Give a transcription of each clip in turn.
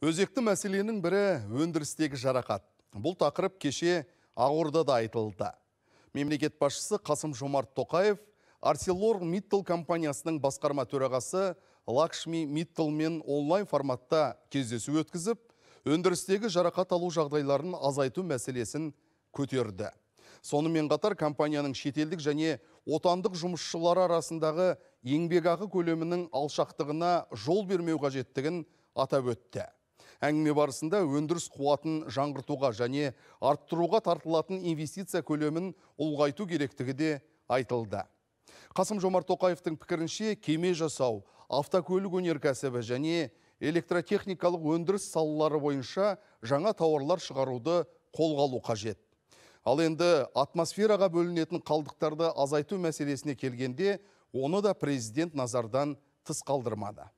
Өзекті мәселенің бірі өндірістегі жарақат. Бұл тақырып кеше да айтылды. Мемлекет басшысы Қасым Жомарт Тоқаев Арселор Миттл компаниясының басқарма төрағасы Лакшми Миттлмен онлайн форматта кездесу өткізіп, өндірістегі жарақат алу жағдайларын азайту мәселесін көтерді. Сонымен қатар компанияның шетелдік және отандық жұмысшылары арасындағы еңбегағы көлемінің алшақтығына жол бермеу қажеттігін атап өтті әңгіме барысында өндіріс қуатын жаңғыртуға және арттыруға тартылатын инвестиция көлемін ұлғайту керектігі де айтылды қасым жомарт тоқаевтың пікірінше кеме жасау автокөлік өнеркәсібі және электротехникалық өндіріс салалары бойынша жаңа тауарлар шығаруды қолға алу қажет ал енді атмосфераға бөлінетін қалдықтарды азайту мәселесіне келгенде оны да президент назардан тыс қалдырмады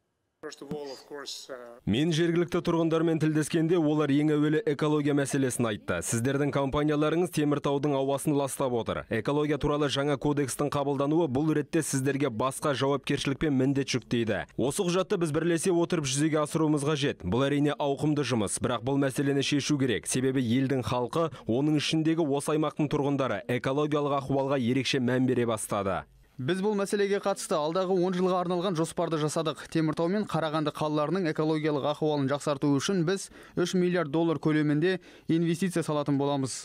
Мен uh, жергілікті тұрғындармен тілдескенде олар ең әуелі экология мәселесін айтты. Сіздердің компанияларыңыз Теміртаудың ауасын ластап отыр. Экология туралы жаңа кодекстің қабылдануы бұл ретте сіздерге басқа жауапкершілікпен міндет жүктейді. Осы құжатты біз бірлесе отырып жүзеге асыруымыз қажет. Бұл әрине ауқымды жұмыс, бірақ бұл мәселені шешу керек. Себебі елдің халқы, оның ішіндегі осы аймақтың тұрғындары экологиялық ахуалға ерекше мән бере бастады. Біз бұл мәселеге қатысты алдағы 10 жылға арналған жоспарды жасадық. Теміртау мен Қарағанды қалаларының экологиялық ахуалын жақсарту үшін біз 3 миллиард доллар көлемінде инвестиция салатын боламыз.